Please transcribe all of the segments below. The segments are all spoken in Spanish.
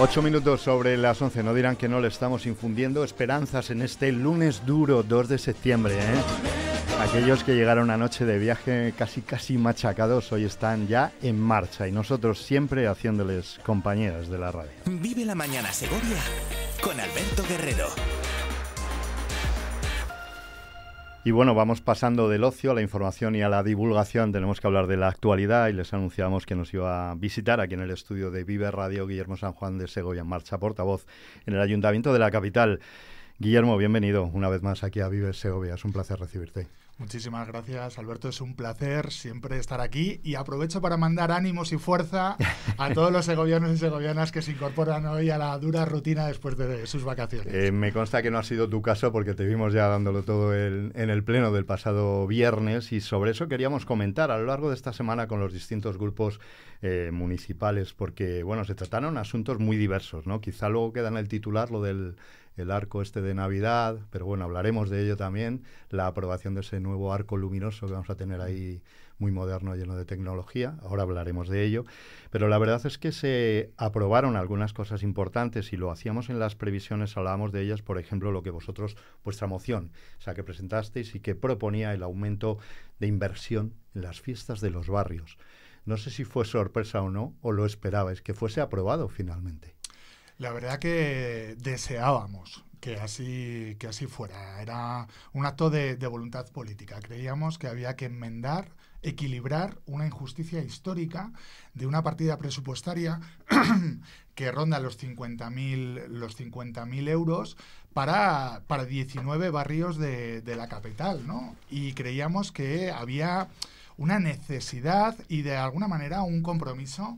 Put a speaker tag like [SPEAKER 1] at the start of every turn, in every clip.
[SPEAKER 1] Ocho minutos sobre las once, no dirán que no le estamos infundiendo esperanzas en este lunes duro 2 de septiembre. ¿eh? Aquellos que llegaron a noche de viaje casi casi machacados hoy están ya en marcha y nosotros siempre haciéndoles compañeras de la radio. Vive la mañana Segovia con Alberto Guerrero. Y bueno, vamos pasando del ocio a la información y a la divulgación. Tenemos que hablar de la actualidad y les anunciamos que nos iba a visitar aquí en el estudio de Vive Radio Guillermo San Juan de Segovia en marcha, portavoz en el Ayuntamiento de la capital. Guillermo, bienvenido una vez más aquí a Vive Segovia. Es un placer recibirte.
[SPEAKER 2] Muchísimas gracias, Alberto. Es un placer siempre estar aquí y aprovecho para mandar ánimos y fuerza a todos los segovianos y segovianas que se incorporan hoy a la dura rutina después de sus vacaciones.
[SPEAKER 1] Eh, me consta que no ha sido tu caso porque te vimos ya dándolo todo en el pleno del pasado viernes y sobre eso queríamos comentar a lo largo de esta semana con los distintos grupos eh, municipales porque, bueno, se trataron asuntos muy diversos, ¿no? Quizá luego queda en el titular lo del el arco este de Navidad, pero bueno, hablaremos de ello también, la aprobación de ese nuevo arco luminoso que vamos a tener ahí muy moderno, lleno de tecnología, ahora hablaremos de ello, pero la verdad es que se aprobaron algunas cosas importantes y lo hacíamos en las previsiones, hablábamos de ellas, por ejemplo, lo que vosotros, vuestra moción, o sea, que presentasteis y que proponía el aumento de inversión en las fiestas de los barrios. No sé si fue sorpresa o no, o lo esperabais, que fuese aprobado finalmente.
[SPEAKER 2] La verdad que deseábamos que así, que así fuera. Era un acto de, voluntad política. Creíamos que había que enmendar equilibrar una injusticia histórica de una partida presupuestaria que ronda los 50.000 los euros para, para 19 barrios de, de, la capital, ¿no? Y creíamos que había una necesidad y de alguna manera un compromiso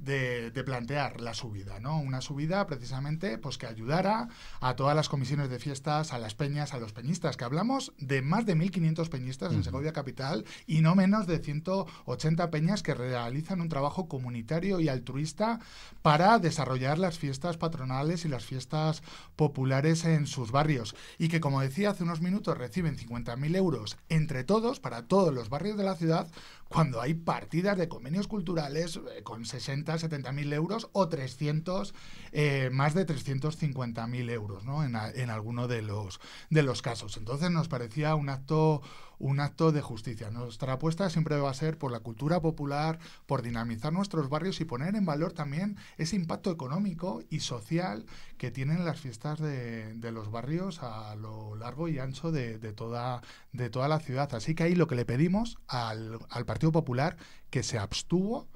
[SPEAKER 2] de, plantear la subida, ¿no? Una subida precisamente pues que ayudara a todas las comisiones de fiestas, a las peñas, a los peñistas, que hablamos de más de 1.500 peñistas en Segovia Capital y no menos de 180 peñas que realizan un trabajo comunitario y altruista para desarrollar las fiestas patronales y las fiestas populares en sus barrios y que, como decía hace unos minutos, reciben 50.000 euros entre todos, para todos los barrios de la ciudad, cuando hay partidas de convenios culturales eh, con 60, 70 mil euros o 300 eh, más de 350.000 euros ¿no? en, alguno de los, de los casos. Entonces nos parecía un acto un acto de justicia. Nuestra apuesta siempre va a ser por la cultura popular, por dinamizar nuestros barrios y poner en valor también ese impacto económico y social que tienen las fiestas de, los barrios a lo largo y ancho de, toda, de toda la ciudad. Así que ahí lo que le pedimos al Partido Popular que se abstuvo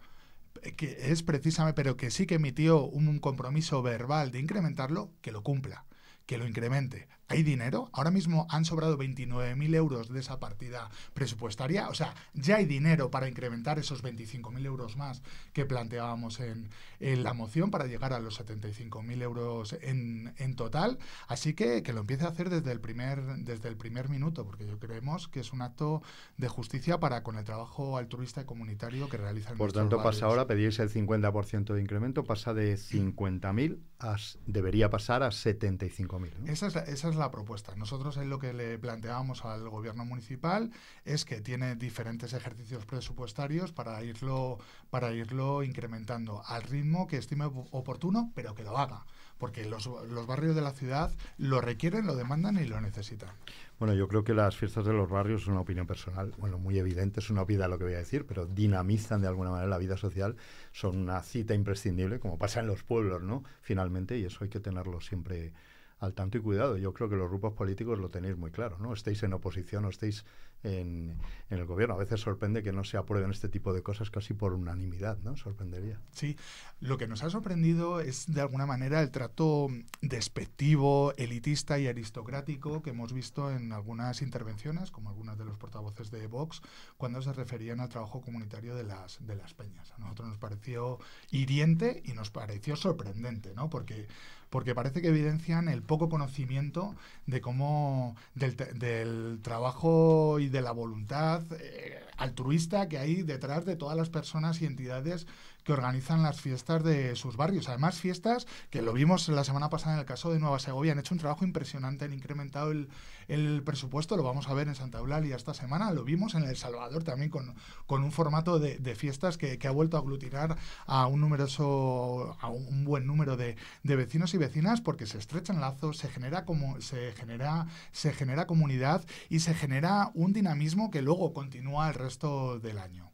[SPEAKER 2] que es precisamente, pero que sí que emitió un compromiso verbal de incrementarlo, que lo cumpla que lo incremente. ¿Hay dinero? Ahora mismo han sobrado 29.000 euros de esa partida presupuestaria. O sea, ya hay dinero para incrementar esos 25.000 euros más que planteábamos en, la moción para llegar a los 75.000 euros en, total. Así que que lo empiece a hacer desde el, primer, desde el primer minuto, porque yo creemos que es un acto de justicia para con el trabajo altruista y comunitario que realizan. Por tanto, pasa ahora,
[SPEAKER 1] pedirse el 50% de incremento, pasa de 50.000 a, debería pasar a 75.000.
[SPEAKER 2] Esa, es la, propuesta. Nosotros es lo que le planteábamos al gobierno municipal es que tiene diferentes ejercicios presupuestarios para irlo, para irlo incrementando al ritmo que estime oportuno, pero que lo haga porque los, barrios de la ciudad lo requieren, lo demandan y lo necesitan.
[SPEAKER 1] Bueno, yo creo que las fiestas de los barrios es una opinión personal, bueno, muy evidente, es una vida lo que voy a decir, pero dinamizan de alguna manera la vida social, son una cita imprescindible, como pasa en los pueblos, ¿no? Finalmente, y eso hay que tenerlo siempre al tanto y cuidado. Yo creo que los grupos políticos lo tenéis muy claro, ¿no? Estéis en oposición o estéis en, el gobierno. A veces sorprende que no se aprueben este tipo de cosas casi por unanimidad,
[SPEAKER 2] ¿no? Sorprendería. Sí, lo que nos ha sorprendido es de alguna manera el trato despectivo, elitista y aristocrático que hemos visto en algunas intervenciones, como algunas de los portavoces de Vox, cuando se referían al trabajo comunitario de las, de las peñas. A nosotros nos pareció hiriente y nos pareció sorprendente, ¿no? Porque porque parece que evidencian el poco conocimiento de cómo del, del trabajo y de la voluntad eh, altruista que hay detrás de todas las personas y entidades que organizan las fiestas de sus barrios. Además, fiestas que lo vimos la semana pasada en el caso de Nueva Segovia, han hecho un trabajo impresionante, han incrementado el, presupuesto, lo vamos a ver en Santa Eulalia esta semana, lo vimos en El Salvador también con, un formato de, fiestas que, ha vuelto a aglutinar a un numeroso, a un buen número de, vecinos y vecinas porque se estrechan lazos, se genera como se genera, se genera comunidad y se genera un dinamismo que luego continúa el resto del año.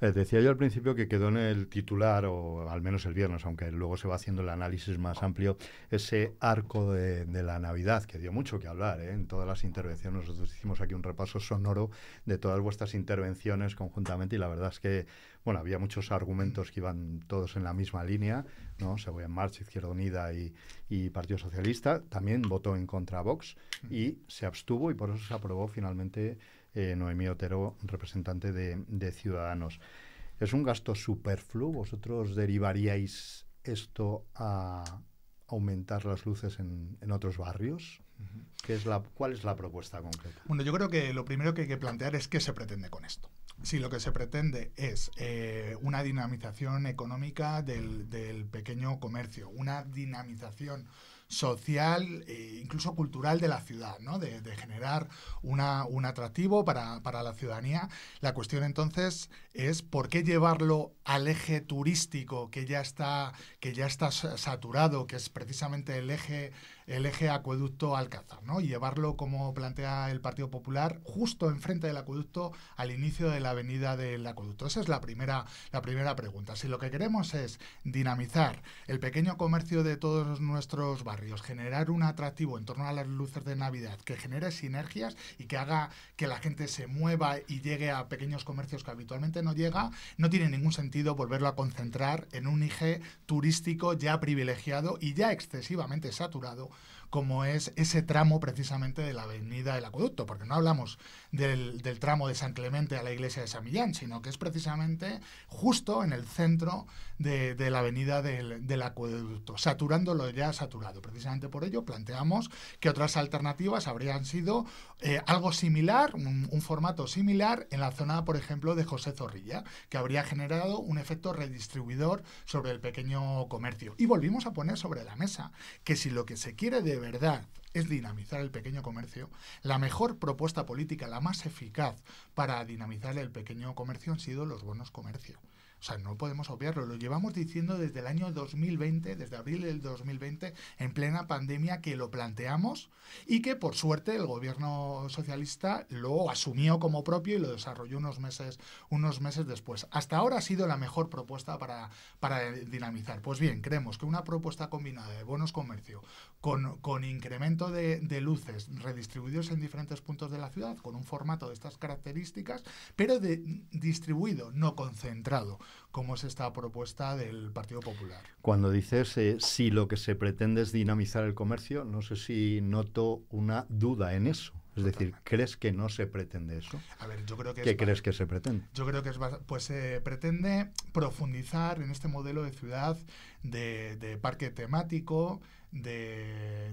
[SPEAKER 1] Eh, decía yo al principio que quedó en el titular, o al menos el viernes, aunque luego se va haciendo el análisis más amplio, ese arco de, la Navidad, que dio mucho que hablar. ¿eh? En todas las intervenciones nosotros hicimos aquí un repaso sonoro de todas vuestras intervenciones conjuntamente y la verdad es que, bueno, había muchos argumentos que iban todos en la misma línea, ¿no? Se en marcha, Izquierda Unida y, y Partido Socialista. También votó en contra Vox y se abstuvo y por eso se aprobó finalmente eh, Noemí Otero, representante de, Ciudadanos. ¿Es un gasto superfluo? ¿Vosotros derivaríais esto a aumentar las luces en, otros barrios? ¿Cuál es la propuesta concreta?
[SPEAKER 2] Bueno, yo creo que lo primero que hay que plantear es qué se pretende con esto. Si lo que se pretende es eh, una dinamización económica del pequeño comercio, una dinamización social e incluso cultural de la ciudad, ¿no? de, generar un atractivo para, la ciudadanía. La cuestión entonces es por qué llevarlo al eje turístico que ya está, que ya está saturado, que es precisamente el eje el eje acueducto Alcázar, ¿no? Y llevarlo, como plantea el Partido Popular, justo enfrente del acueducto al inicio de la avenida del acueducto. Esa es la primera, la primera pregunta. Si lo que queremos es dinamizar el pequeño comercio de todos nuestros barrios, generar un atractivo en torno a las luces de Navidad, que genere sinergias y que haga que la gente se mueva y llegue a pequeños comercios que habitualmente no llega, no tiene ningún sentido volverlo a concentrar en un eje turístico ya privilegiado y ya excesivamente saturado como es ese tramo precisamente de la avenida del acueducto, porque no hablamos del, tramo de San Clemente a la iglesia de San Millán, sino que es precisamente justo en el centro de, la avenida del, acueducto, saturándolo ya saturado. Precisamente por ello planteamos que otras alternativas habrían sido eh, algo similar, un formato similar en la zona, por ejemplo, de José Zorrilla, que habría generado un efecto redistribuidor sobre el pequeño comercio. Y volvimos a poner sobre la mesa que si lo que se quiere de verdad es dinamizar el pequeño comercio. La mejor propuesta política, la más eficaz para dinamizar el pequeño comercio han sido los bonos comercio. O sea, no podemos obviarlo. Lo llevamos diciendo desde el año 2020, desde abril del 2020, en plena pandemia, que lo planteamos y que por suerte el gobierno socialista lo asumió como propio y lo desarrolló unos meses, unos meses después. Hasta ahora ha sido la mejor propuesta para, dinamizar. Pues bien, creemos que una propuesta combinada de bonos comercio con, incremento de, de luces redistribuidos en diferentes puntos de la ciudad, con un formato de estas características, pero de, distribuido, no concentrado. ¿Cómo es esta propuesta del Partido Popular.
[SPEAKER 1] Cuando dices eh, si lo que se pretende es dinamizar el comercio, no sé si noto una duda en eso. Es decir, ¿crees que no se pretende eso? A ver, yo creo que... ¿Qué crees que se pretende?
[SPEAKER 2] Yo creo que es... Pues se eh, pretende profundizar en este modelo de ciudad de, de parque temático, de,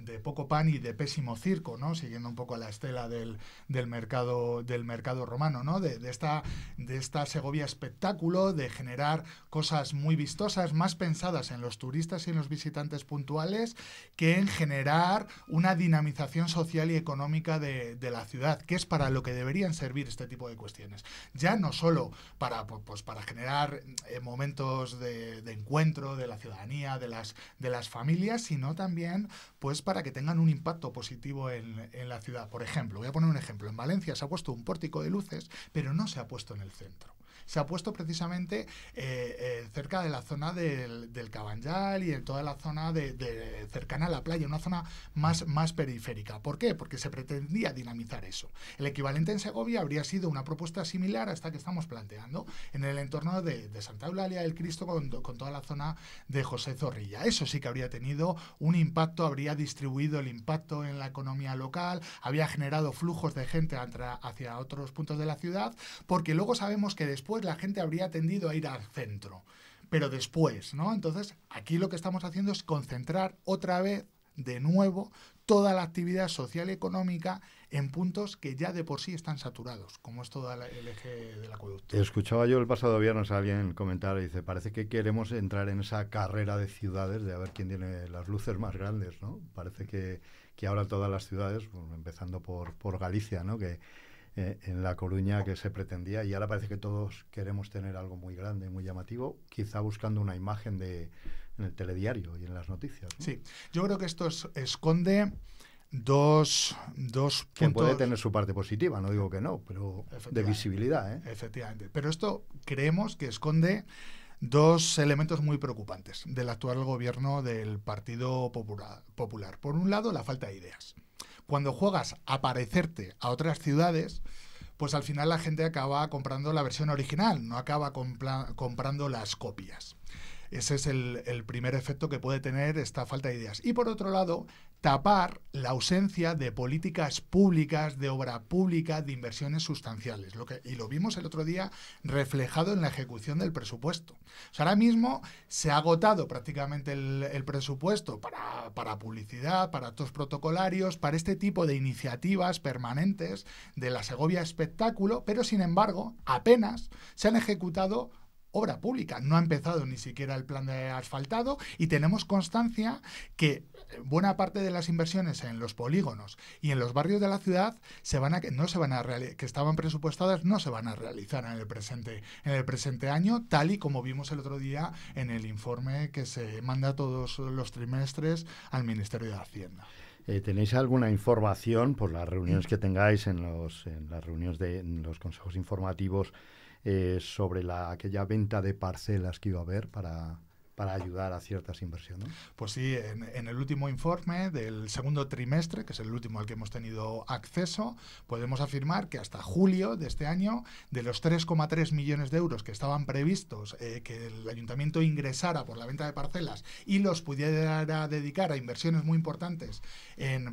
[SPEAKER 2] de, poco pan y de pésimo circo, ¿no? Siguiendo un poco la estela del, mercado, del mercado romano, ¿no? De, esta, de esta Segovia espectáculo, de generar cosas muy vistosas, más pensadas en los turistas y en los visitantes puntuales, que en generar una dinamización social y económica de, la ciudad, que es para lo que deberían servir este tipo de cuestiones. Ya no solo para, pues, para generar eh, momentos de, encuentro de la ciudadanía, de las, de las familias, sino también pues para que tengan un impacto positivo en, en la ciudad. Por ejemplo, voy a poner un ejemplo. En Valencia se ha puesto un pórtico de luces, pero no se ha puesto en el centro se ha puesto precisamente eh, eh, cerca de la zona del, del Cabanyal y en toda la zona de, cercana a la playa, una zona más, más periférica. ¿Por qué? Porque se pretendía dinamizar eso. El equivalente en Segovia habría sido una propuesta similar a esta que estamos planteando en el entorno de, Santa Eulalia del Cristo con, con toda la zona de José Zorrilla. Eso sí que habría tenido un impacto, habría distribuido el impacto en la economía local, había generado flujos de gente hacia otros puntos de la ciudad, porque luego sabemos que después la gente habría tendido a ir al centro. Pero después, ¿no? Entonces, aquí lo que estamos haciendo es concentrar otra vez, de nuevo, toda la actividad social y económica en puntos que ya de por sí están saturados, como es todo el eje del acueducto.
[SPEAKER 1] Escuchaba yo el pasado viernes a alguien comentar, y dice, parece que queremos entrar en esa carrera de ciudades de a ver quién tiene las luces más grandes, ¿no? Parece que, que ahora todas las ciudades, pues, empezando por, por Galicia, ¿no? Eh, en La Coruña que se pretendía y ahora parece que todos queremos tener algo muy grande, muy llamativo, quizá buscando una imagen de, en el telediario y en las noticias. Sí, yo creo
[SPEAKER 2] que esto esconde dos, dos puntos. Que puede tener
[SPEAKER 1] su parte positiva, no digo que no, pero de visibilidad.
[SPEAKER 2] ¿eh? Efectivamente, pero esto creemos que esconde dos elementos muy preocupantes del actual gobierno del Partido Popular. Por un lado, la falta de ideas. Cuando juegas a parecerte a otras ciudades, pues al final la gente acaba comprando la versión original, no acaba comprando las copias. Ese es el, el, primer efecto que puede tener esta falta de ideas. Y por otro lado, tapar la ausencia de políticas públicas, de obra pública, de inversiones sustanciales. Lo que, y lo vimos el otro día reflejado en la ejecución del presupuesto. ahora mismo se ha agotado prácticamente el, presupuesto para, para, publicidad, para actos protocolarios, para este tipo de iniciativas permanentes de la Segovia Espectáculo, pero sin embargo apenas se han ejecutado obra pública. No ha empezado ni siquiera el plan de asfaltado y tenemos constancia que eh, buena parte de las inversiones en los polígonos y en los barrios de la ciudad se van a, no se van a que estaban presupuestadas no se van a realizar en el presente el presente año, tal y como vimos el otro día en el informe que se manda todos los trimestres al Ministerio de Hacienda.
[SPEAKER 1] Eh, ¿Tenéis alguna información por las reuniones que tengáis en, los, en las reuniones de los consejos informativos? Eh, sobre la, aquella venta de parcelas que iba a haber para, para ayudar a ciertas inversiones.
[SPEAKER 2] Pues sí, en, el último informe del segundo trimestre, que es el último al que hemos tenido acceso, podemos afirmar que hasta julio de este año, de los 3,3 millones de euros que estaban previstos eh, que el ayuntamiento ingresara por la venta de parcelas y los pudiera dedicar a inversiones muy importantes,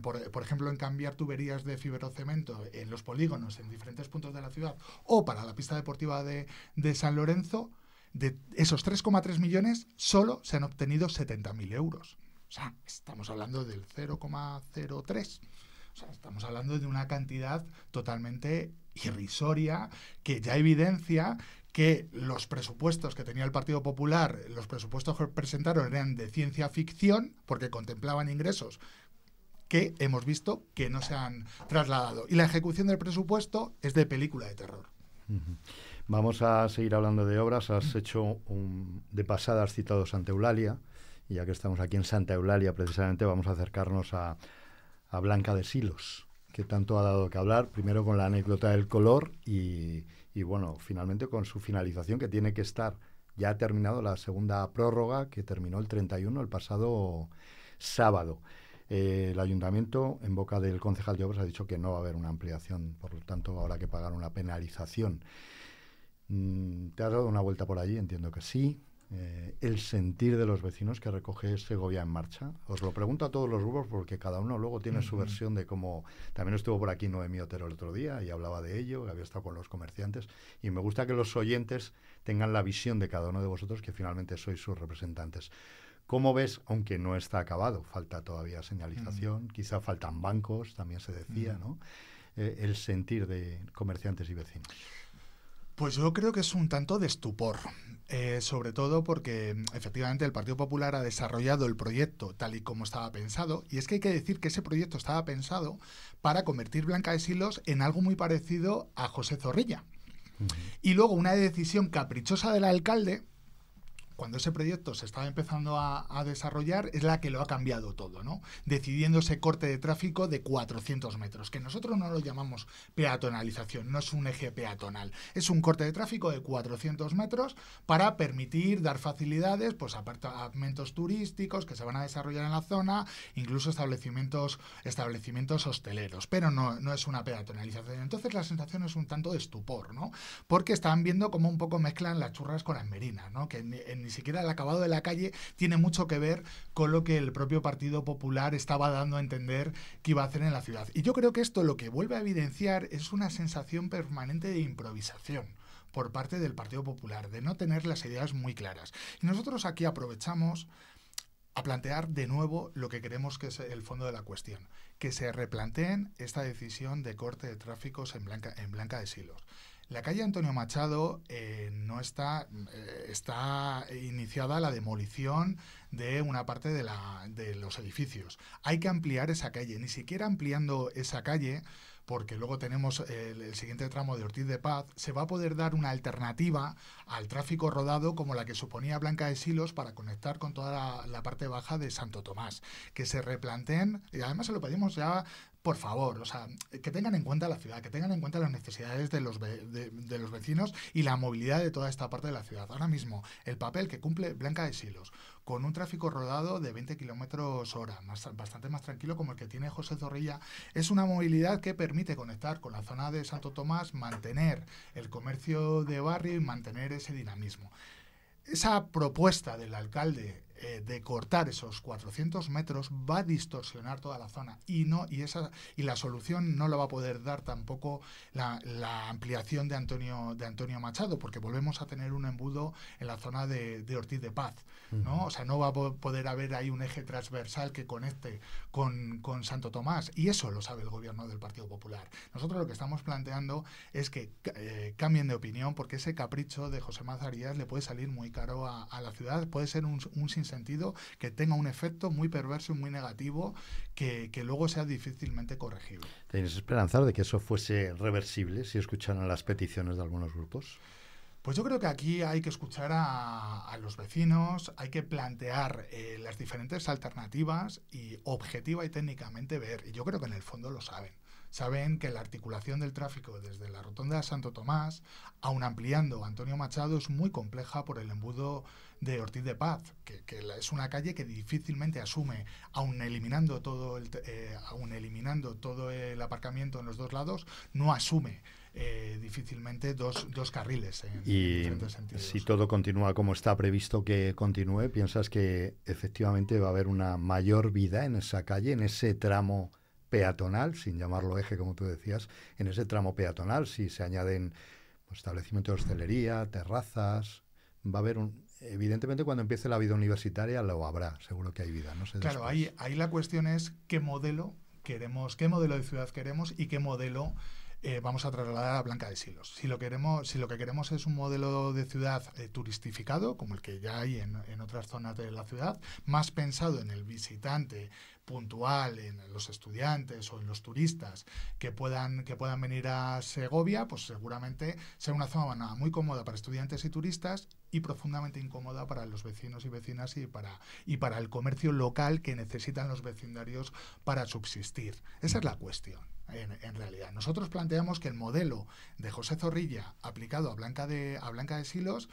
[SPEAKER 2] por, ejemplo, en cambiar tuberías de fibrocemento en los polígonos, en diferentes puntos de la ciudad, o para la pista deportiva de San Lorenzo, de esos 3,3 millones, solo se han obtenido 70.000 euros. O sea, estamos hablando del 0,03. O sea, estamos hablando de una cantidad totalmente irrisoria que ya evidencia que los presupuestos que tenía el Partido Popular, los presupuestos que presentaron eran de ciencia ficción porque contemplaban ingresos que hemos visto que no se han trasladado. Y la ejecución del presupuesto es de película de terror.
[SPEAKER 1] Vamos a seguir hablando de obras. Has hecho de pasada, has citado Santa Eulalia, y ya que estamos aquí en Santa Eulalia, precisamente vamos a acercarnos a, Blanca de Silos, que tanto ha dado que hablar, primero con la anécdota del color y, bueno, finalmente con su finalización, que tiene que estar ya ha terminado la segunda prórroga, que terminó el 31, el pasado sábado. Eh, el ayuntamiento, en boca del concejal de obras, ha dicho que no va a haber una ampliación, por lo tanto, habrá que pagar una penalización. Mm, ¿Te has dado una vuelta por allí? Entiendo que sí. Eh, el sentir de los vecinos que recoge Segovia en marcha. Os lo pregunto a todos los grupos porque cada uno luego tiene su versión de cómo... También estuvo por aquí Noemí Otero el otro día y hablaba de ello, había estado con los comerciantes y me gusta que los oyentes tengan la visión de cada uno de vosotros que finalmente sois sus representantes. ¿Cómo ves, aunque no está acabado, falta todavía señalización, quizá faltan bancos, también se decía, ¿no? Eh, el sentir de comerciantes y vecinos.
[SPEAKER 2] Pues yo creo que es un tanto de estupor. Eh, sobre todo porque efectivamente el Partido Popular ha desarrollado el proyecto tal y como estaba pensado, y es que hay que decir que ese proyecto estaba pensado para convertir Blanca de Silos en algo muy parecido a José Zorrilla. Y luego una decisión caprichosa del alcalde cuando ese proyecto se estaba empezando a, desarrollar, es la que lo ha cambiado todo, ¿no? Decidiendo ese corte de tráfico de 400 metros, que nosotros no lo llamamos peatonalización, no es un eje peatonal, es un corte de tráfico de 400 metros para permitir dar facilidades, pues apartamentos turísticos que se van a desarrollar en la zona, incluso establecimientos, establecimientos hosteleros, pero no, no es una peatonalización. Entonces la sensación es un tanto de estupor, ¿no? Porque están viendo cómo un poco mezclan las churras con las merinas, ¿no? Que en ni siquiera el acabado de la calle tiene mucho que ver con lo que el propio Partido Popular estaba dando a entender que iba a hacer en la ciudad. Y yo creo que esto lo que vuelve a evidenciar es una sensación permanente de improvisación por parte del Partido Popular, de no tener las ideas muy claras. Y nosotros aquí aprovechamos a plantear de nuevo lo que creemos que es el fondo de la cuestión, que se replanteen esta decisión de corte de tráficos en Blanca, en Blanca de Silos, la calle Antonio Machado eh, no está, eh, está iniciada la demolición de una parte de, de los edificios. Hay que ampliar esa calle, ni siquiera ampliando esa calle, porque luego tenemos el, siguiente tramo de Ortiz de Paz, se va a poder dar una alternativa al tráfico rodado como la que suponía Blanca de Silos para conectar con toda la, la parte baja de Santo Tomás. Que se replanteen, y además se lo pedimos ya por favor, o sea, que tengan en cuenta la ciudad, que tengan en cuenta las necesidades de los, de, los vecinos y la movilidad de toda esta parte de la ciudad. Ahora mismo, el papel que cumple Blanca de Silos, con un tráfico rodado de 20 kilómetros hora, más, bastante más tranquilo como el que tiene José Zorrilla, es una movilidad que permite conectar con la zona de Santo Tomás, mantener el comercio de barrio y mantener ese dinamismo. Esa propuesta del alcalde eh, de cortar esos 400 metros va a distorsionar toda la zona y no y esa y la solución no la va a poder dar tampoco la, ampliación de Antonio de Antonio Machado porque volvemos a tener un embudo en la zona de, Ortiz de Paz no o sea no va a poder haber ahí un eje transversal que conecte con, Santo Tomás y eso lo sabe el gobierno del Partido Popular nosotros lo que estamos planteando es que eh, cambien de opinión porque ese capricho de José Mazarías le puede salir muy caro a, la ciudad puede ser un, un sentido que tenga un efecto muy perverso y muy negativo que, luego sea difícilmente corregible.
[SPEAKER 1] ¿Tenéis esperanza de que eso fuese reversible si escucharan las peticiones de algunos grupos?
[SPEAKER 2] Pues yo creo que aquí hay que escuchar a, los vecinos, hay que plantear eh, las diferentes alternativas y objetiva y técnicamente ver, y yo creo que en el fondo lo saben saben que la articulación del tráfico desde la rotonda de Santo Tomás, aun ampliando Antonio Machado, es muy compleja por el embudo de Ortiz de Paz, que, es una calle que difícilmente asume, aun eliminando todo el, eh, eliminando todo el aparcamiento en los dos lados, no asume. Eh, difícilmente dos, carriles en, y
[SPEAKER 1] Si todo continúa como está previsto que continúe, ¿piensas que efectivamente va a haber una mayor vida en esa calle, en ese tramo peatonal, sin llamarlo eje como tú decías, en ese tramo peatonal, si se añaden establecimientos de hostelería, terrazas, va a haber un, evidentemente cuando empiece la vida universitaria lo habrá, seguro que hay vida. No claro, ahí,
[SPEAKER 2] ahí la cuestión es qué modelo queremos, qué modelo de ciudad queremos y qué modelo eh, vamos a trasladar a Blanca de Silos. Si lo, queremos, si lo que queremos es un modelo de ciudad eh, turistificado, como el que ya hay en, otras zonas de la ciudad, más pensado en el visitante puntual en los estudiantes o en los turistas que puedan, que puedan venir a Segovia, pues seguramente será una zona muy cómoda para estudiantes y turistas y profundamente incómoda para los vecinos y vecinas y para, y para el comercio local que necesitan los vecindarios para subsistir. Esa es la cuestión en, realidad. Nosotros planteamos que el modelo de José Zorrilla aplicado a Blanca de, a Blanca de Silos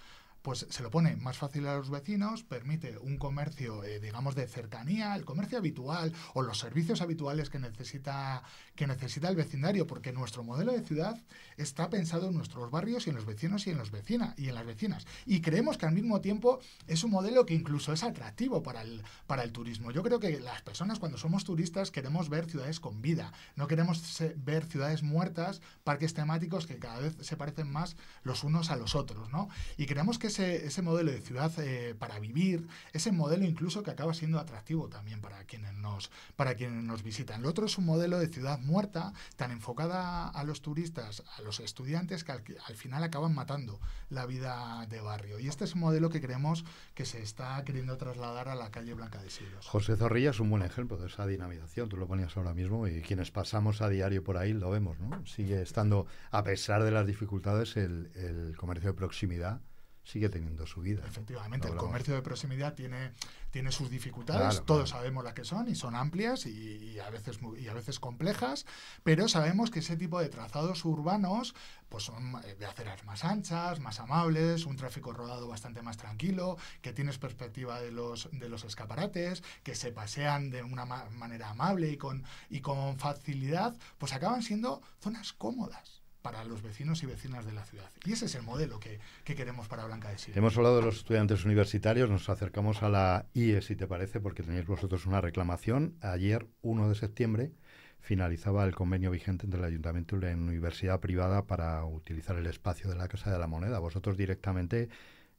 [SPEAKER 2] pues se lo pone más fácil a los vecinos, permite un comercio, eh, digamos, de cercanía, el comercio habitual o los servicios habituales que necesita, que necesita el vecindario, porque nuestro modelo de ciudad está pensado en nuestros barrios y en los vecinos y en, los y en las vecinas. Y creemos que al mismo tiempo es un modelo que incluso es atractivo para el, para el turismo. Yo creo que las personas cuando somos turistas queremos ver ciudades con vida, no queremos ver ciudades muertas, parques temáticos que cada vez se parecen más los unos a los otros, ¿no? Y creemos que ese, modelo de ciudad eh, para vivir, ese modelo incluso que acaba siendo atractivo también para quienes, nos, para quienes nos visitan. el otro es un modelo de ciudad muerta, tan enfocada a los turistas, a los estudiantes, que al, final acaban matando la vida de barrio. Y este es un modelo que creemos que se está queriendo trasladar a la calle Blanca de Silos.
[SPEAKER 1] José Zorrilla es un buen ejemplo de esa dinamización, tú lo ponías ahora mismo y quienes pasamos a diario por ahí lo vemos, ¿no? Sigue estando, a pesar de las dificultades, el comercio de proximidad sigue teniendo su vida. Efectivamente, el comercio
[SPEAKER 2] de proximidad tiene, tiene sus dificultades, todos sabemos las que son y son amplias y, a veces, y a veces complejas, pero sabemos que ese tipo de trazados urbanos pues son eh, de aceras más anchas, más amables, un tráfico rodado bastante más tranquilo, que tienes perspectiva de los, de los escaparates, que se pasean de una manera amable y con, y con facilidad, pues acaban siendo zonas cómodas para los vecinos y vecinas de la ciudad. Y ese es el modelo que, queremos para Blanca de Siria. Hemos hablado
[SPEAKER 1] de los estudiantes universitarios, nos acercamos a la IE, si te parece, porque tenéis vosotros una reclamación. Ayer, 1 de septiembre, finalizaba el convenio vigente entre el ayuntamiento y la universidad privada para utilizar el espacio de la Casa de la Moneda. Vosotros directamente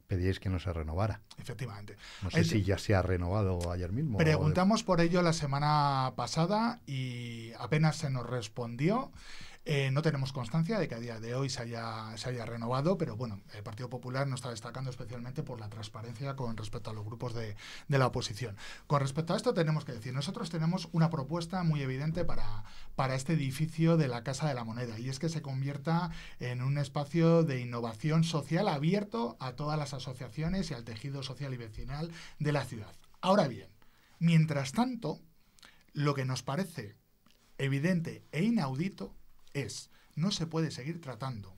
[SPEAKER 1] pedíais que no se renovara.
[SPEAKER 2] Efectivamente. No sé si
[SPEAKER 1] ya se ha renovado ayer mismo. Preguntamos
[SPEAKER 2] por ello la semana pasada y apenas se nos respondió. Eh, no tenemos constancia de que a día de hoy se haya, se haya renovado, pero bueno, el Partido Popular nos está destacando especialmente por la transparencia con respecto a los grupos de, de, la oposición. Con respecto a esto tenemos que decir, nosotros tenemos una propuesta muy evidente para, para este edificio de la Casa de la Moneda y es que se convierta en un espacio de innovación social abierto a todas las asociaciones y al tejido social y vecinal de la ciudad. Ahora bien, mientras tanto, lo que nos parece evidente e inaudito es, no se puede seguir tratando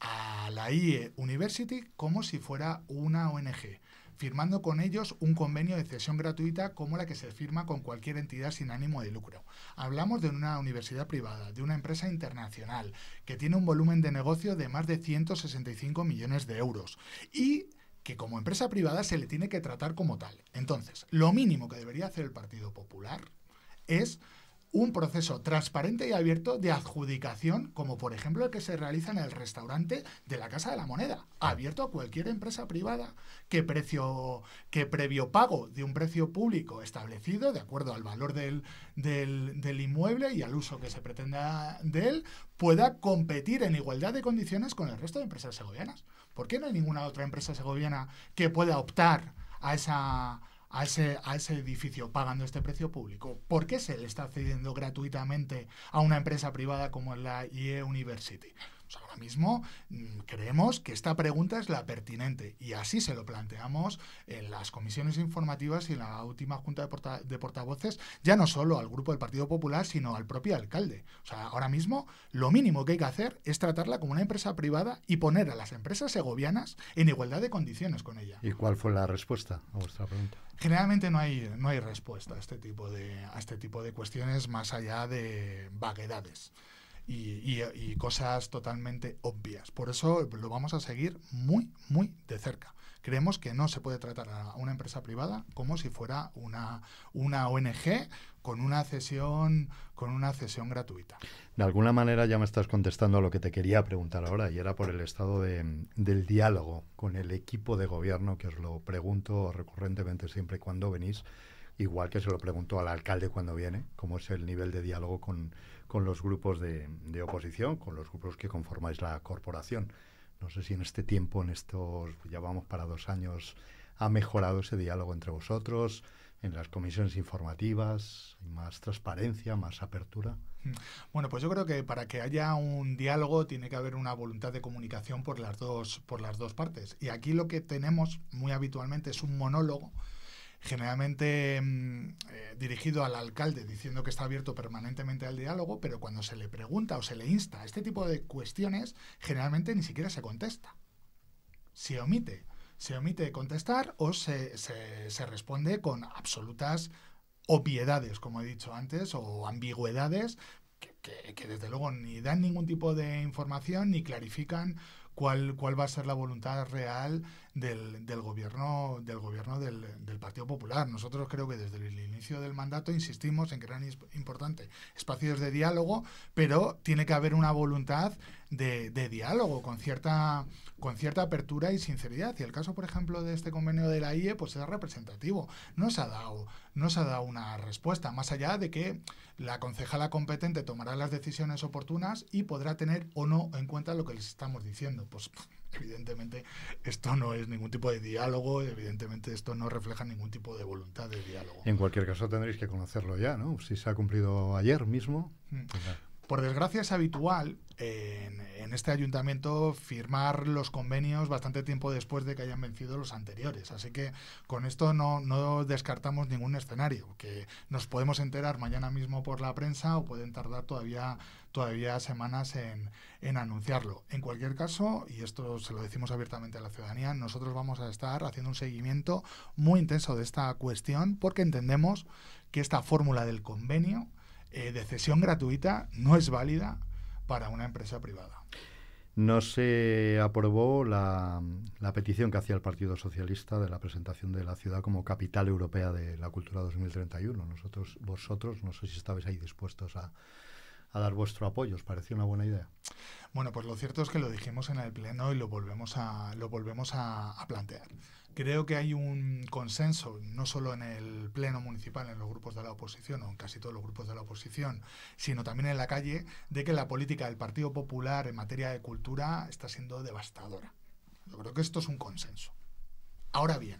[SPEAKER 2] a la IE University como si fuera una ONG, firmando con ellos un convenio de cesión gratuita como la que se firma con cualquier entidad sin ánimo de lucro. Hablamos de una universidad privada, de una empresa internacional, que tiene un volumen de negocio de más de 165 millones de euros y que como empresa privada se le tiene que tratar como tal. Entonces, lo mínimo que debería hacer el Partido Popular es un proceso transparente y abierto de adjudicación, como por ejemplo el que se realiza en el restaurante de la Casa de la Moneda, abierto a cualquier empresa privada que, precio, que previo pago de un precio público establecido, de acuerdo al valor del, del inmueble y al uso que se pretenda de él, pueda competir en igualdad de condiciones con el resto de empresas segovianas. ¿Por qué no hay ninguna otra empresa segoviana que pueda optar a esa a ese, edificio pagando este precio público? ¿Por qué se le está cediendo gratuitamente a una empresa privada como la IE University? ahora mismo mm, creemos que esta pregunta es la pertinente y así se lo planteamos en las comisiones informativas y en la última junta de, portavoces, ya no solo al grupo del Partido Popular, sino al propio alcalde. O sea, ahora mismo lo mínimo que hay que hacer es tratarla como una empresa privada y poner a las empresas segovianas en igualdad de condiciones con ella.
[SPEAKER 1] ¿Y cuál fue la respuesta a vuestra pregunta?
[SPEAKER 2] Generalmente no hay, no hay respuesta a este tipo de, a este tipo de cuestiones más allá de vaguedades y, cosas totalmente obvias. Por eso lo vamos a seguir muy, muy de cerca creemos que no se puede tratar a una empresa privada como si fuera una, una ONG con una cesión con una cesión gratuita.
[SPEAKER 1] De alguna manera ya me estás contestando a lo que te quería preguntar ahora y era por el estado del diálogo con el equipo de gobierno que os lo pregunto recurrentemente siempre cuando venís igual que se lo preguntó al alcalde cuando viene, cómo es el nivel de diálogo con, los grupos de, oposición, con los grupos que conformáis la corporación. No sé si en este tiempo, en estos, pues ya vamos para dos años, ha mejorado ese diálogo entre vosotros, en las comisiones informativas, hay más transparencia, más apertura. Mm.
[SPEAKER 2] Bueno, pues yo creo que para que haya un diálogo tiene que haber una voluntad de comunicación por las dos, por las dos partes. Y aquí lo que tenemos muy habitualmente es un monólogo generalmente mm, eh, dirigido al alcalde diciendo que está abierto permanentemente al diálogo, pero cuando se le pregunta o se le insta a este tipo de cuestiones, generalmente ni siquiera se contesta. Se omite. Se omite contestar o se, se, responde con absolutas obviedades, como he dicho antes, o ambigüedades que desde luego ni dan ningún tipo de información ni clarifican cuál, cuál va a ser la voluntad real del, del gobierno, del, gobierno del, del, Partido Popular. Nosotros creo que desde el inicio del mandato insistimos en que eran importantes espacios de diálogo, pero tiene que haber una voluntad de, diálogo, con cierta, con cierta apertura y sinceridad. Y el caso, por ejemplo, de este convenio de la IE, pues es representativo. No se ha dado, no se ha dado una respuesta, más allá de que la concejala competente tomará las decisiones oportunas y podrá tener o no en cuenta lo que les estamos diciendo. Pues evidentemente esto no es ningún tipo de diálogo, evidentemente esto no refleja ningún tipo de voluntad de diálogo.
[SPEAKER 1] En cualquier caso tendréis que conocerlo ya, ¿no? Si se ha cumplido ayer mismo.
[SPEAKER 2] Mm. Pues por desgracia es habitual en, este ayuntamiento firmar los convenios bastante tiempo después de que hayan vencido los anteriores. Así que con esto no, descartamos ningún escenario, que nos podemos enterar mañana mismo por la prensa o pueden tardar todavía, todavía semanas en, en anunciarlo. En cualquier caso, y esto se lo decimos abiertamente a la ciudadanía, nosotros vamos a estar haciendo un seguimiento muy intenso de esta cuestión porque entendemos que esta fórmula del convenio eh, de cesión gratuita no es válida para una empresa privada.
[SPEAKER 1] No se aprobó la, la petición que hacía el Partido Socialista de la presentación de la ciudad como capital europea de la cultura 2031. Nosotros, vosotros, no sé si estabais ahí dispuestos a, dar vuestro apoyo. ¿Os pareció una buena idea?
[SPEAKER 2] Bueno, pues lo cierto es que lo dijimos en el Pleno y lo volvemos a, lo volvemos a plantear creo que hay un consenso, no solo en el Pleno Municipal, en los grupos de la oposición, o en casi todos los grupos de la oposición, sino también en la calle, de que la política del Partido Popular en materia de cultura está siendo devastadora. Yo creo que esto es un consenso. Ahora bien,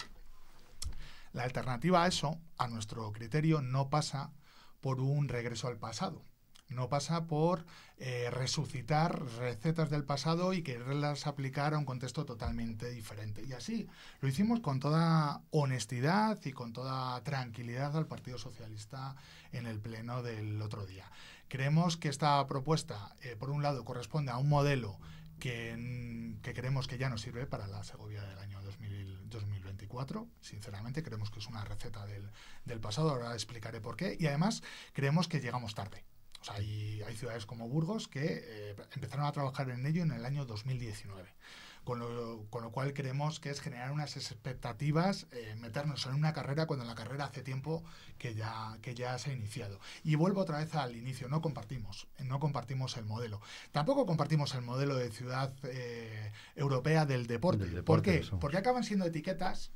[SPEAKER 2] la alternativa a eso, a nuestro criterio, no pasa por un regreso al pasado no pasa por eh, resucitar recetas del pasado y quererlas aplicar a un contexto totalmente diferente. Y así lo hicimos con toda honestidad y con toda tranquilidad al Partido Socialista en el Pleno del otro día. Creemos que esta propuesta, eh, por un lado, corresponde a un modelo que, mm, creemos que ya no sirve para la Segovia del año 2024. Sinceramente, creemos que es una receta del pasado. Ahora explicaré por qué. Y además, creemos que llegamos tarde hay, ciudades como Burgos que eh, empezaron a trabajar en ello en el año 2019. Con lo, con lo cual creemos que es generar unas expectativas, eh, meternos en una carrera cuando la carrera hace tiempo que ya, que ya se ha iniciado. Y vuelvo otra vez al inicio, no compartimos, no compartimos el modelo. Tampoco compartimos el modelo de ciudad eh, europea del deporte. porque ¿Por qué? Porque acaban siendo etiquetas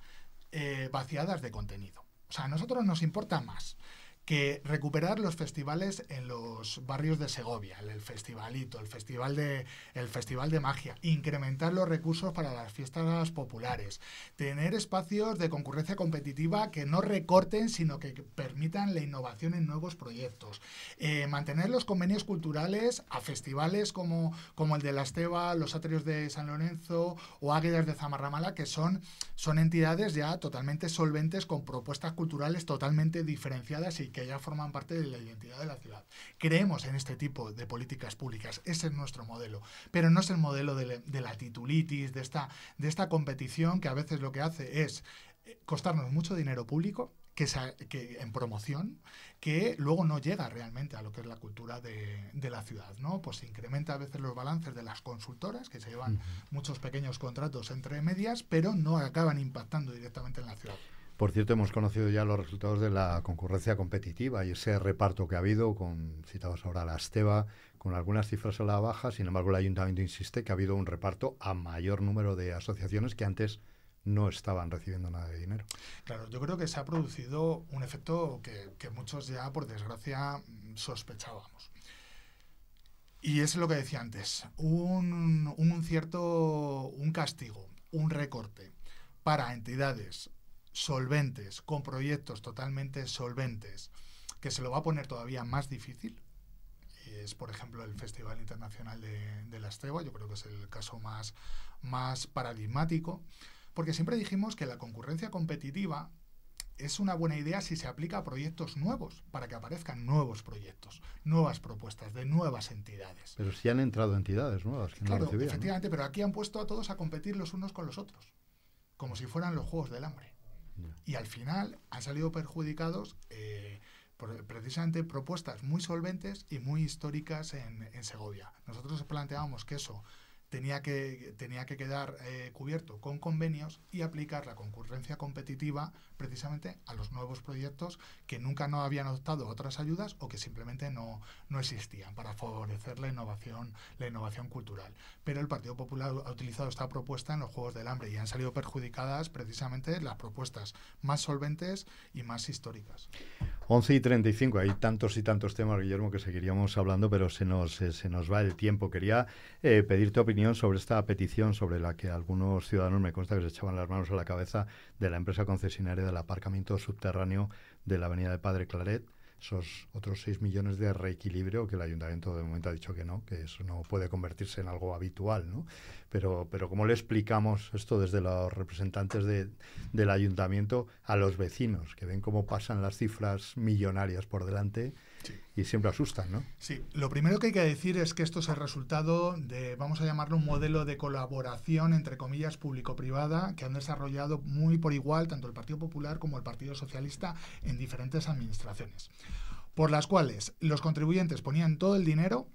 [SPEAKER 2] vaciadas de contenido. O sea, a nosotros nos importa más que recuperar los festivales en los barrios de Segovia, el, festivalito, el festival de el festival de magia, incrementar los recursos para las fiestas populares, tener espacios de concurrencia competitiva que no recorten, sino que permitan la innovación en nuevos proyectos, eh, mantener los convenios culturales a festivales como, como el de la Esteba, los Atrios de San Lorenzo o Águilas de Zamarramala, que son, son entidades ya totalmente solventes con propuestas culturales totalmente diferenciadas y que ya forman parte de la identidad de la ciudad. Creemos en este tipo de políticas públicas, ese es nuestro modelo, pero no es el modelo de, la titulitis, de esta, de esta competición que a veces lo que hace es eh, costarnos mucho dinero público, que, que, en promoción que luego no llega realmente a lo que es la cultura de, la ciudad, ¿no? Pues se incrementa a veces los balances de las consultoras, que se llevan muchos pequeños contratos entre medias, pero no acaban impactando directamente
[SPEAKER 1] en la ciudad. Por cierto, hemos conocido ya los resultados de la concurrencia competitiva y ese reparto que ha habido, con citados ahora la Esteba, con algunas cifras a la baja, sin embargo el ayuntamiento insiste que ha habido un reparto a mayor número de asociaciones que antes no estaban recibiendo nada de dinero.
[SPEAKER 2] Claro, yo creo que se ha producido un efecto que, muchos ya, por desgracia, sospechábamos. Y es lo que decía antes, un, un cierto, un castigo, un recorte para entidades solventes, con proyectos totalmente solventes, que se lo va a poner todavía más difícil. Es, por ejemplo, el Festival Internacional de, las la yo creo que es el caso más, más paradigmático, porque siempre dijimos que la concurrencia competitiva es una buena idea si se aplica a proyectos nuevos, para que aparezcan nuevos proyectos, nuevas propuestas de nuevas entidades.
[SPEAKER 1] Pero si han entrado entidades nuevas que claro, Efectivamente, pero
[SPEAKER 2] aquí han puesto a todos a competir los unos con los otros, como si fueran los Juegos del Hambre. Y al final han salido perjudicados eh, precisamente propuestas muy solventes y muy históricas en, en Segovia. Nosotros planteábamos que eso tenía que, tenía que quedar eh, cubierto con convenios y aplicar la concurrencia competitiva precisamente a los nuevos proyectos que nunca no habían adoptado otras ayudas o que simplemente no, existían para favorecer la innovación, la innovación cultural. Pero el Partido Popular ha utilizado esta propuesta en los Juegos del Hambre y han salido perjudicadas precisamente las propuestas más solventes y más históricas.
[SPEAKER 1] 11 y 35, hay tantos y tantos temas, Guillermo, que seguiríamos hablando, pero se nos, eh, se nos va el tiempo. Quería eh, pedir tu opinión sobre esta petición sobre la que algunos ciudadanos me consta que se echaban las manos a la cabeza de la empresa concesionaria del aparcamiento subterráneo de la avenida de Padre Claret, esos otros 6 millones de reequilibrio que el ayuntamiento de momento ha dicho que no, que eso no puede convertirse en algo habitual, ¿no? Pero, pero ¿cómo le explicamos esto desde los representantes del ayuntamiento a los vecinos, que ven cómo pasan las cifras millonarias por delante? Y siempre asustan, ¿no? Sí,
[SPEAKER 2] lo primero que hay que decir es que esto es el resultado de, vamos a llamarlo, un modelo de colaboración, entre comillas, público-privada, que han desarrollado muy por igual tanto el Partido Popular como el Partido Socialista en diferentes administraciones, por las cuales los contribuyentes ponían todo el dinero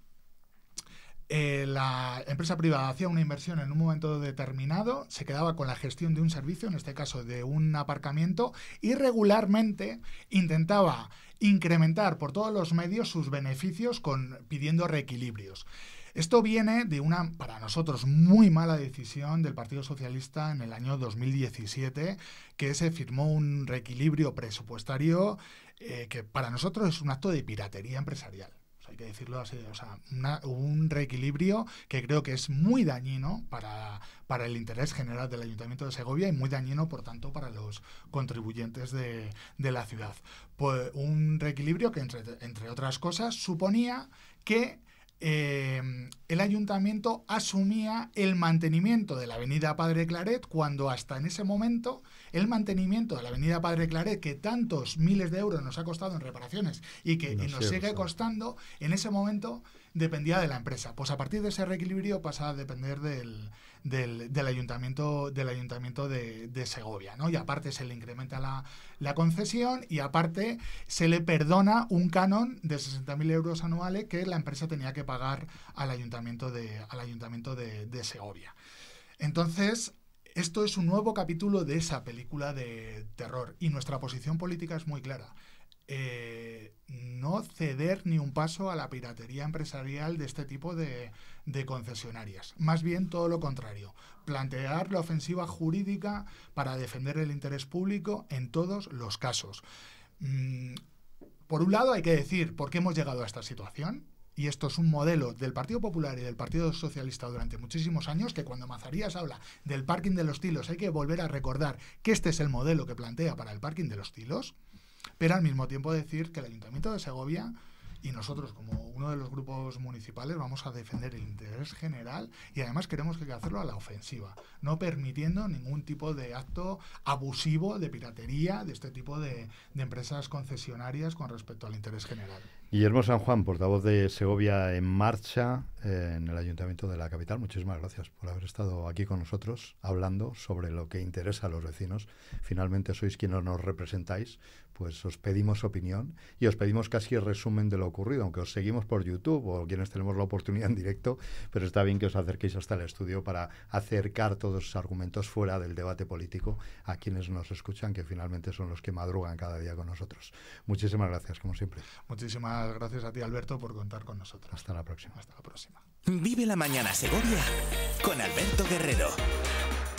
[SPEAKER 2] eh, la empresa privada hacía una inversión en un momento determinado, se quedaba con la gestión de un servicio, en este caso de un aparcamiento, y regularmente intentaba incrementar por todos los medios sus beneficios con, pidiendo reequilibrios. Esto viene de una, para nosotros, muy mala decisión del Partido Socialista en el año 2017, que se firmó un reequilibrio presupuestario eh, que para nosotros es un acto de piratería empresarial que decirlo así, o sea, un reequilibrio que creo que es muy dañino para, el interés general del Ayuntamiento de Segovia y muy dañino, por tanto, para los contribuyentes de, la ciudad. Pues un reequilibrio que, entre, otras cosas, suponía que eh, el ayuntamiento asumía el mantenimiento de la avenida Padre Claret cuando hasta en ese momento el mantenimiento de la avenida Padre Claret, que tantos miles de euros nos ha costado en reparaciones y que nos sigue costando, en ese momento dependía de la empresa. Pues a partir de ese reequilibrio pasa a depender del, ayuntamiento, del ayuntamiento de, Segovia, ¿no? Y aparte se le incrementa la, concesión y aparte se le perdona un canon de 60.000 euros anuales que la empresa tenía que pagar al ayuntamiento de, al ayuntamiento de Segovia. Entonces, esto es un nuevo capítulo de esa película de terror y nuestra posición política es muy clara. Eh, no ceder ni un paso a la piratería empresarial de este tipo de, concesionarias. Más bien todo lo contrario, plantear la ofensiva jurídica para defender el interés público en todos los casos. Mm, por un lado hay que decir por qué hemos llegado a esta situación, y esto es un modelo del Partido Popular y del Partido Socialista durante muchísimos años, que cuando Mazarías habla del parking de los tilos hay que volver a recordar que este es el modelo que plantea para el parking de los tilos, pero al mismo tiempo decir que el Ayuntamiento de Segovia y nosotros como uno de los grupos municipales vamos a defender el interés general y además queremos que hacerlo a la ofensiva, no permitiendo ningún tipo de acto abusivo de piratería de este tipo de, empresas concesionarias con respecto al interés general.
[SPEAKER 1] Guillermo San Juan, portavoz de Segovia en Marcha eh, en el Ayuntamiento de la Capital, muchísimas gracias por haber estado aquí con nosotros hablando sobre lo que interesa a los vecinos. Finalmente sois quienes nos representáis pues os pedimos opinión y os pedimos casi el resumen de lo ocurrido, aunque os seguimos por YouTube o quienes tenemos la oportunidad en directo, pero está bien que os acerquéis hasta el estudio para acercar todos los argumentos fuera del debate político a quienes nos escuchan, que finalmente son los que madrugan cada día con nosotros. Muchísimas gracias, como siempre.
[SPEAKER 2] Muchísimas gracias a ti, Alberto, por contar con nosotros.
[SPEAKER 1] Hasta la próxima. Hasta la próxima.
[SPEAKER 2] Vive la mañana Segovia con Alberto Guerrero.